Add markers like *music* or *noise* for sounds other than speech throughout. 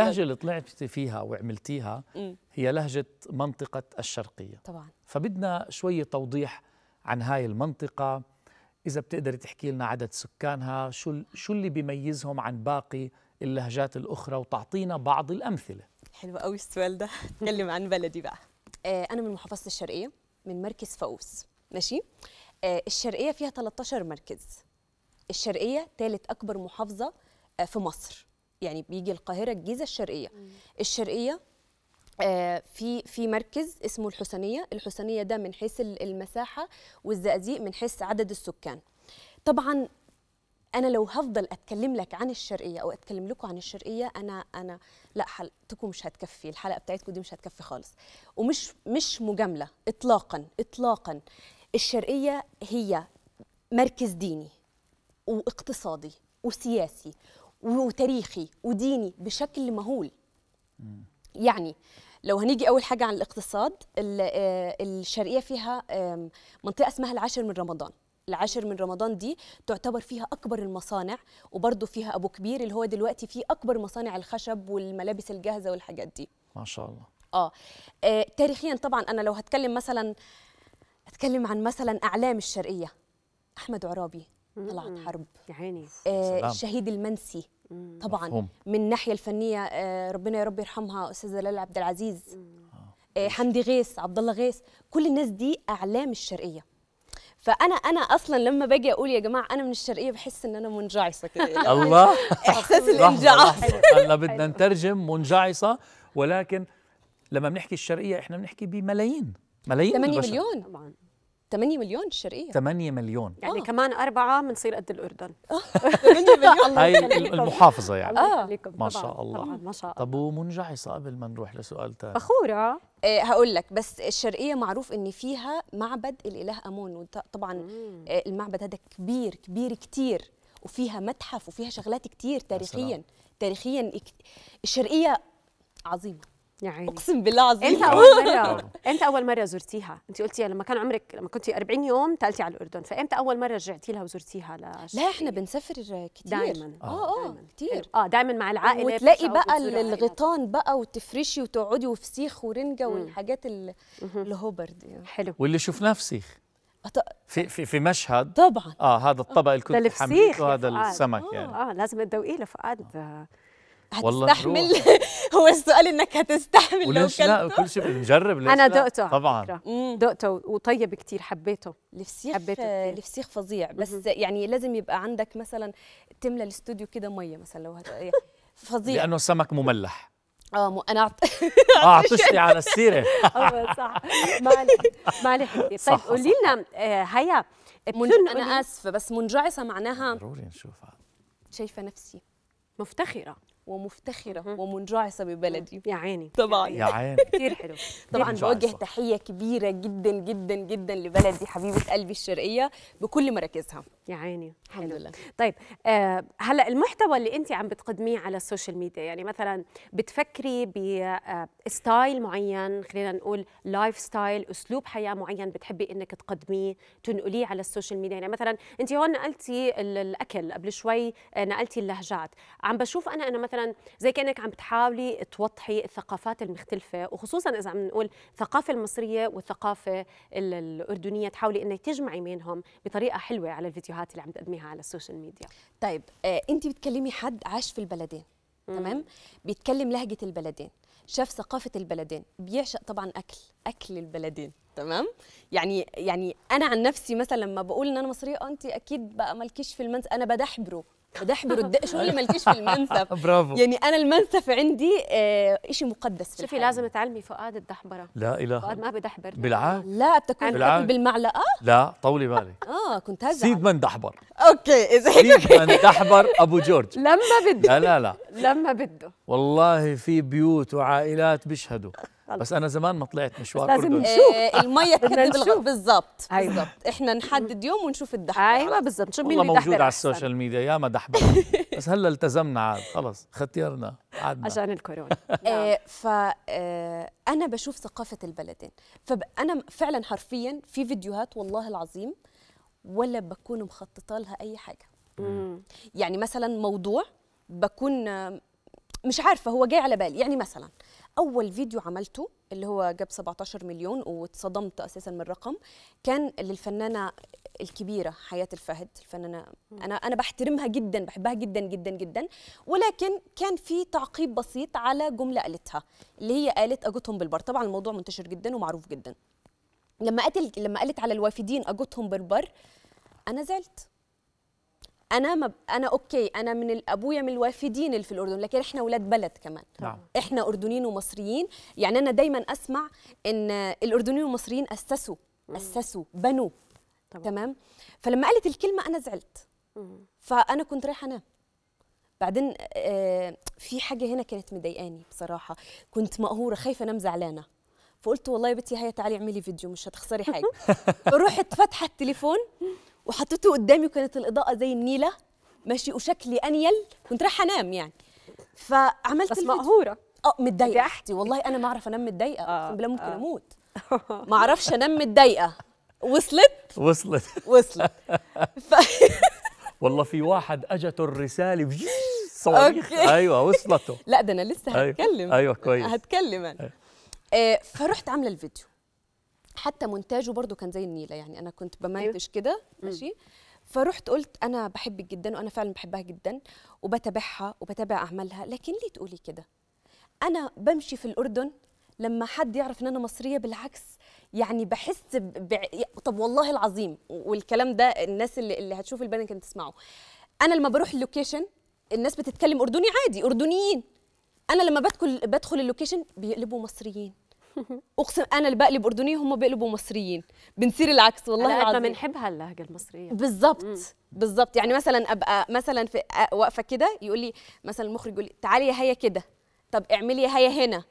اللهجه اللي طلعت فيها وعملتيها هي لهجه منطقه الشرقيه طبعا فبدنا شويه توضيح عن هاي المنطقه اذا بتقدري تحكي لنا عدد سكانها شو شو اللي بيميزهم عن باقي اللهجات الاخرى وتعطينا بعض الامثله حلو قوي السؤال ده اتكلم *laughs* عن بلدي بقى آه، انا من محافظه الشرقيه من مركز فاوس ماشي آه، الشرقيه فيها 13 مركز الشرقيه ثالث اكبر محافظه آه، في مصر يعني بيجي القاهره الجيزه الشرقيه الشرقيه آه في في مركز اسمه الحسنيه الحسنيه ده من حيث المساحه والزقازيق من حيث عدد السكان طبعا انا لو هفضل اتكلم لك عن الشرقيه او اتكلم لكم عن الشرقيه انا انا لا حلقتكم مش هتكفي الحلقه بتاعتكم دي مش هتكفي خالص ومش مش مجامله اطلاقا اطلاقا الشرقيه هي مركز ديني واقتصادي وسياسي وتاريخي وديني بشكل مهول يعني لو هنيجي اول حاجه عن الاقتصاد آه، الشرقيه فيها منطقه اسمها العاشر من رمضان العاشر من رمضان دي تعتبر فيها أكبر المصانع وبرضه فيها أبو كبير اللي هو دلوقتي فيه أكبر مصانع الخشب والملابس الجاهزة والحاجات دي ما شاء الله آه, آه تاريخيا طبعا أنا لو هتكلم مثلا أتكلم عن مثلا أعلام الشرقية أحمد عرابي طلعت حرب يا عيني آه شهيد المنسي طبعا مفهوم. من الناحيه الفنيه آه، ربنا يا رب يرحمها استاذه لالا عبد العزيز آه، حمدي غيث عبد الله غيث كل الناس دي اعلام الشرقيه فانا انا اصلا لما باجي اقول يا جماعه انا من الشرقيه بحس ان انا منجعصه كده *laughs* الله احساس الانجعاص *laughs* هلا بدنا نترجم منجعصه ولكن لما بنحكي الشرقيه احنا بنحكي بملايين ملايين 8 مليون طبعا 8 مليون الشرقيه 8 مليون يعني آه. كمان اربعه بنصير قد الاردن 8 آه. مليون *laughs* هي المحافظه يعني آه. ما شاء الله ما شاء الله طب ومنجعصه قبل ما نروح لسؤال ثاني فخوره آه. إيه هقول لك بس الشرقيه معروف ان فيها معبد الاله امون وطبعا آه، المعبد هذا كبير كبير كتير وفيها متحف وفيها شغلات كتير تاريخيا تاريخيا الشرقيه عظيمه يعني اقسم بالله العظيم انت اول مره *laughs* نعم. انت اول مره زرتيها انت قلتي لما كان عمرك لما كنتي 40 يوم تالتي على الاردن فامتى اول مره رجعتي لها وزرتيها لا احنا بنسافر كثير دائما اه اه كثير اه دائما آه، مع العائله وتلاقي بقى الغيطان بقى وتفرشي وتقعدي وفسيخ ورنجه والحاجات الهوبر دي حلو واللي شفناه فسيخ في في في مشهد طبعا اه هذا الطبق اللي كنت حملته هذا آه. السمك يعني اه لازم تذوقيه لفؤاد آه. هتستحمل *laughs* هو السؤال انك هتستحمل لو كلته لا كل شيء بنجرب انا دقته طبعا دقته وطيب كتير حبيته الفسيخ حبيته الفسيخ فظيع بس يعني لازم يبقى عندك مثلا تملى الاستوديو كده ميه مثلا لو هت... يعني *laughs* فظيع لانه سمك مملح اه مو انا عط... *laughs* آه، عطشتي على السيره طيب، اه صح معلش معلش طيب قولي لنا هيا من... انا اسفه بس منجعصه معناها ضروري نشوفها شايفه نفسي مفتخره ومفتخره ومنجعصه ببلدي يا عيني طبعا يا عيني *laughs* كثير حلو *laughs* طبعا بوجه تحيه كبيره جدا جدا جدا لبلدي حبيبه قلبي الشرقيه بكل مراكزها يا عيني الحمد لله طيب آه هلا المحتوى اللي انت عم بتقدميه على السوشيال ميديا يعني مثلا بتفكري بستايل آه، معين خلينا نقول لايف ستايل اسلوب حياه معين بتحبي انك تقدميه تنقليه على السوشيال ميديا يعني مثلا انت هون نقلتي الاكل قبل شوي آه، نقلتي اللهجات عم بشوف انا انه مثلا زي كانك عم بتحاولي توضحي الثقافات المختلفه وخصوصا اذا عم نقول الثقافه المصريه والثقافه الاردنيه تحاولي انك تجمعي بينهم بطريقه حلوه على الفيديو الفيديوهات اللي عم تقدميها على السوشيال ميديا طيب آه انت بتكلمي حد عاش في البلدين مم. تمام بيتكلم لهجه البلدين شاف ثقافه البلدين بيعشق طبعا اكل اكل البلدين تمام يعني يعني انا عن نفسي مثلا لما بقول ان انا مصريه آه، انت اكيد بقى مالكيش في المنس انا بدحبره وده احبر الدق اللي مالكيش في المنسف *laughs* برافو يعني انا المنسف عندي آه، شيء مقدس في شوفي لازم تعلمي فؤاد الدحبره لا اله فؤاد ما بدحبر بالعكس لا بتكون بالعكس. بالمعلقه لا طولي بالي *laughs* اه كنت هزعل سيد من دحبر اوكي اذا هيك سيد من دحبر ابو جورج لما بده لا لا لا لما بده والله في بيوت وعائلات بيشهدوا خلص. بس انا زمان ما طلعت مشوار لازم أردن. نشوف إيه المية *laughs* تكذب بالضبط أيوة. بالضبط احنا نحدد يوم ونشوف الدحبة ايوه بالضبط شو مين موجود على السوشيال ميديا يا ما دحبة *laughs* بس هلا التزمنا عاد خلص ختيرنا عاد عشان الكورونا *laughs* نعم. آه، ف آه، انا بشوف ثقافة البلدين فانا فعلا حرفيا في فيديوهات والله العظيم ولا بكون مخططه لها اي حاجه يعني مثلا موضوع بكون آه، مش عارفه هو جاي على بالي يعني مثلا اول فيديو عملته اللي هو جاب 17 مليون واتصدمت اساسا من الرقم كان للفنانه الكبيره حياه الفهد الفنانه انا انا بحترمها جدا بحبها جدا جدا جدا ولكن كان في تعقيب بسيط على جمله قالتها اللي هي قالت اجوتهم بالبر طبعا الموضوع منتشر جدا ومعروف جدا لما قالت لما قالت على الوافدين اجوتهم بالبر انا زعلت انا ما ب... انا اوكي انا من ابويا من الوافدين اللي في الاردن لكن احنا اولاد بلد كمان نعم. احنا اردنيين ومصريين يعني انا دايما اسمع ان الاردنيين والمصريين اسسوا اسسوا بنوا طبعا. تمام فلما قالت الكلمه انا زعلت فانا كنت رايحه انام بعدين آه في حاجه هنا كانت مضايقاني بصراحه كنت مقهوره خايفه انام زعلانه فقلت والله يا بنتي هيا تعالي اعملي فيديو مش هتخسري حاجه *laughs* رحت فاتحه التليفون وحطيته قدامي وكانت الاضاءه زي النيله ماشي وشكلي انيل كنت رايحه انام يعني فعملت بس مقهوره اه متضايقه والله انا ما اعرف انام متضايقه آه بالله ممكن آه. اموت *laughs* ما اعرفش انام متضايقه وصلت وصلت وصلت ف... *laughs* والله في واحد اجته الرساله صواريخ ايوه وصلته لا ده انا لسه أيوة. هتكلم ايوه, أيوة كويس هتكلم انا أيوة. آه، فرحت عامله الفيديو حتى مونتاجه برضه كان زي النيله يعني انا كنت أيوه. بمنتج كده ماشي فرحت قلت انا بحبك جدا وانا فعلا بحبها جدا وبتابعها وبتابع اعمالها لكن ليه تقولي كده انا بمشي في الاردن لما حد يعرف ان انا مصريه بالعكس يعني بحس ب... طب والله العظيم والكلام ده الناس اللي, اللي هتشوف البنك كانت تسمعه انا لما بروح اللوكيشن الناس بتتكلم اردني عادي اردنيين انا لما بدخل بدخل اللوكيشن بيقلبوا مصريين *laughs* اقسم انا اللي بقلب اردنيه هم بيقلبوا مصريين بنصير العكس والله العظيم ما بنحبها اللهجه المصريه بالظبط بالظبط يعني مثلا ابقى مثلا في واقفه كده يقول لي مثلا المخرج يقول لي تعالي يا هيا كده طب اعملي يا هيا هنا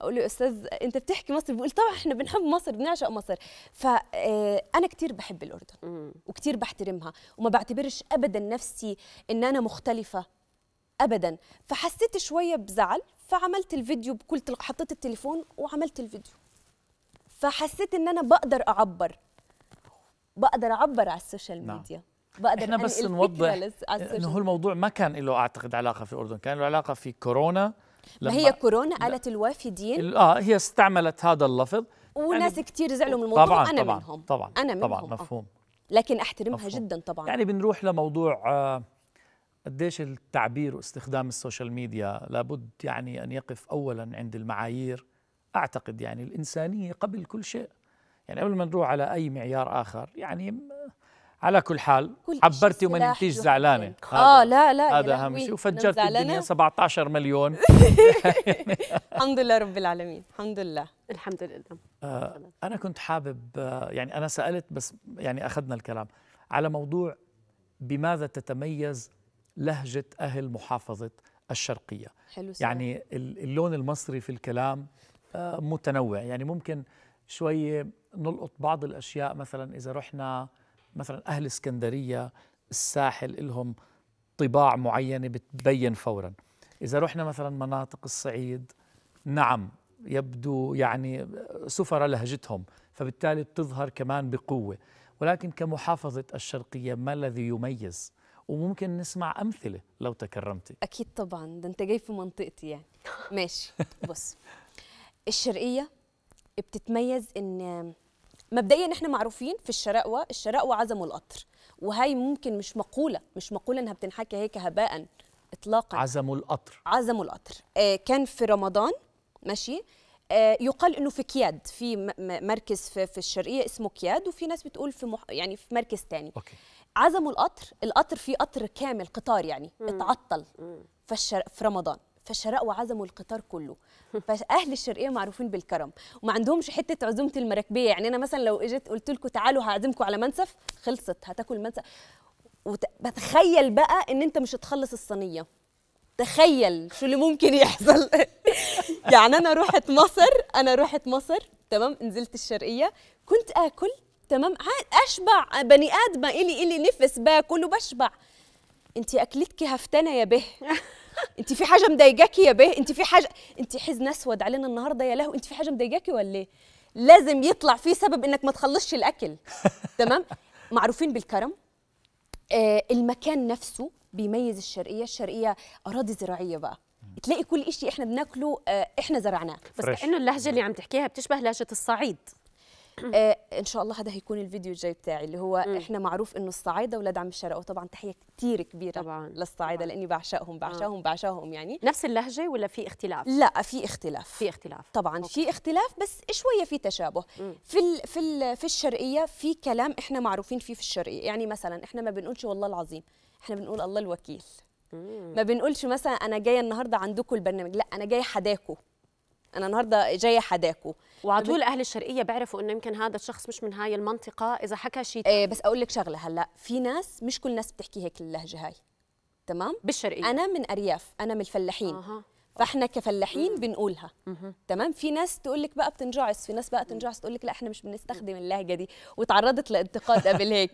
اقول له استاذ انت بتحكي مصر بقول طبعا احنا بنحب مصر بنعشق مصر فانا آه، كتير بحب الاردن وكتير بحترمها وما بعتبرش ابدا نفسي ان انا مختلفه ابدا فحسيت شويه بزعل فعملت الفيديو بكل تل... حطيت التليفون وعملت الفيديو فحسيت ان انا بقدر اعبر بقدر اعبر على السوشيال نعم. ميديا نعم. بقدر احنا بس نوضح انه هو الموضوع ما كان له اعتقد علاقه في الاردن كان له علاقه في كورونا لما ما هي كورونا قالت الوافدين اه هي استعملت هذا اللفظ وناس يعني كثير زعلوا من الموضوع طبعا انا طبعا منهم طبعا انا منهم طبعا آه. مفهوم آه. لكن احترمها مفهوم. جدا طبعا يعني بنروح لموضوع آه قديش التعبير واستخدام السوشيال ميديا لابد يعني أن يقف أولا عند المعايير أعتقد يعني الإنسانية قبل كل شيء يعني قبل ما نروح على أي معيار آخر يعني على كل حال عبرتي وما نتيش زعلانه اه لا لا هذا اهم شيء وفجرت الدنيا 17 مليون *laughs* *laughs* الحمد لله رب العالمين الحمد لله الحمد لله آه انا كنت حابب آه، يعني انا سالت بس يعني اخذنا الكلام على موضوع بماذا تتميز لهجة أهل محافظة الشرقية حلو سهل. يعني اللون المصري في الكلام آه، متنوع يعني ممكن شوية نلقط بعض الأشياء مثلا إذا رحنا مثلا أهل اسكندرية الساحل لهم طباع معينة بتبين فورا إذا رحنا مثلا مناطق الصعيد نعم يبدو يعني سفر لهجتهم فبالتالي بتظهر كمان بقوة ولكن كمحافظة الشرقية ما الذي يميز وممكن نسمع امثله لو تكرمتي اكيد طبعا ده انت جاي في منطقتي يعني ماشي بص الشرقيه بتتميز ان مبدئيا احنا معروفين في الشراقوه الشراقوه عزموا القطر وهي ممكن مش مقوله مش مقوله انها بتنحكي هيك هباء اطلاقا عزموا القطر عزموا القطر آه كان في رمضان ماشي آه، يقال انه في كياد في مركز في, في الشرقيه اسمه كياد وفي ناس بتقول في مح... يعني في مركز تاني أوكي. عزموا القطر القطر فيه قطر كامل قطار يعني مم. اتعطل في, الشر... في رمضان فالشرق وعزموا القطار كله فاهل الشرقيه معروفين بالكرم وما عندهمش حته عزومه المراكبيه يعني انا مثلا لو اجيت قلت لكم تعالوا هعزمكم على منسف خلصت هتاكل منسف وتخيل بقى ان انت مش هتخلص الصينيه تخيل شو اللي ممكن يحصل *laughs* يعني انا رحت مصر انا رحت مصر تمام نزلت الشرقيه كنت اكل تمام اشبع بني ادمه الي الي نفس باكل وبشبع انت اكلتك هفتنه يا به *laughs* انت في حاجه مضايقاكي يا به انت في حاجه انت حزن اسود علينا النهارده يا لهو انت في حاجه مضايقاكي ولا ايه لازم يطلع في سبب انك ما تخلصش الاكل *laughs* تمام معروفين بالكرم آه المكان نفسه بيميز الشرقيه الشرقيه اراضي زراعيه بقى تلاقي كل شيء احنا بناكله آه، احنا زرعناه بس كانه اللهجه اللي عم تحكيها بتشبه لهجه الصعيد آه ان شاء الله هذا هيكون الفيديو الجاي بتاعي اللي هو م. احنا معروف انه الصعايده ولاد عم الشرق وطبعا تحيه كثير كبيره طبعا للصعايده لاني بعشقهم بعشقهم آه. بعشقهم يعني نفس اللهجه ولا في اختلاف لا في اختلاف في اختلاف طبعا أوكي. في اختلاف بس شويه في تشابه م. في الـ في الـ في الشرقيه في كلام احنا معروفين فيه في الشرقيه يعني مثلا احنا ما بنقولش والله العظيم احنا بنقول الله الوكيل ما بنقولش مثلا انا جايه النهارده عندكم البرنامج لا انا جايه حداكم انا النهارده جايه حداكم وعلى طول اهل الشرقيه بيعرفوا انه يمكن هذا الشخص مش من هاي المنطقه اذا حكى شيء إيه بس اقول لك شغله هلا في ناس مش كل الناس بتحكي هيك اللهجه هاي تمام بالشرقيه انا من ارياف انا من الفلاحين آه. فاحنا كفلاحين مم. بنقولها مم. تمام في ناس تقول لك بقى بتنجعص في ناس بقى تنجعص تقول لك لا احنا مش بنستخدم اللهجه دي وتعرضت لانتقاد *laughs* قبل هيك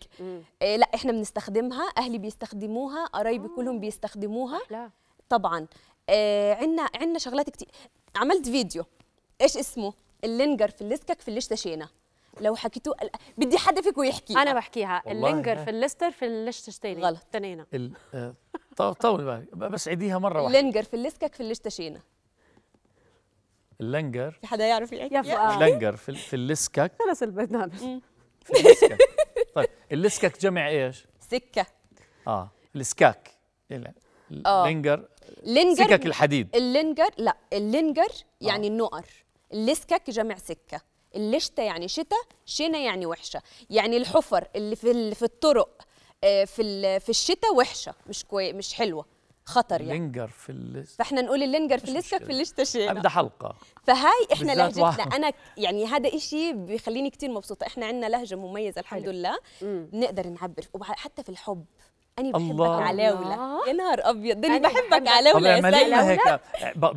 إيه لا احنا بنستخدمها اهلي بيستخدموها قرايبي آه. كلهم بيستخدموها أحلى. طبعا إيه عندنا عندنا شغلات كتير عملت فيديو ايش اسمه اللينجر في الليسكك في الليش تشينا لو حكيتوا بدي حد فيكم يحكي انا بحكيها اللينجر آه. في الليستر في الليش تشتيني غلط تنينا آه، طول طول بس عيديها مره واحده اللينجر في الليسكك في الليش تشينا اللنجر في حدا يعرف يحكي يا فؤاد اللنجر في, في اللسكك خلص البرنامج في طيب اللسكك جمع ايش؟ سكه اه السكاك آه. اللينجر لينجر سكك الحديد اللينجر لا اللينجر يعني آه. النقر لسكك جمع سكه اللشتة يعني شتاء شنا يعني وحشه يعني الحفر اللي في في الطرق آه، في في الشتاء وحشه مش كوي مش حلوه خطر يعني لينجر في اللس... فاحنا نقول اللينجر في اللسكك في اللشتة شينا ابدا حلقه فهاي احنا لهجتنا انا يعني هذا إشي بيخليني كتير مبسوطه احنا عندنا لهجه مميزه الحمد حلو. لله بنقدر نعبر حتى في الحب انا بحبك الله. علاوله يا نهار ابيض ده انا بحبك علاوله يا هيك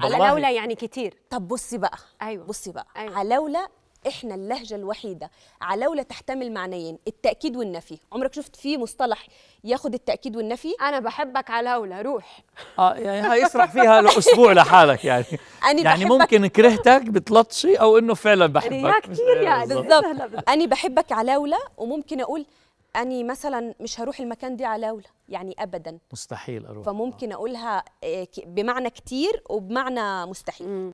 علاوله يعني كتير طب بصي بقى ايوه بصي بقى أيوة. علاوله احنا اللهجه الوحيده علاوله تحتمل معنيين التاكيد والنفي عمرك شفت في مصطلح ياخد التاكيد والنفي انا بحبك علاوله روح اه يعني هيسرح فيها لاسبوع لحالك يعني *laughs* أنا يعني ممكن كرهتك بتلطشي او انه فعلا بحبك كتير يعني بالظبط انا بحبك علاوله وممكن اقول أني مثلا مش هروح المكان دي على ولا يعني أبدا مستحيل أروح فممكن آه. أقولها آه، بمعنى كتير وبمعنى مستحيل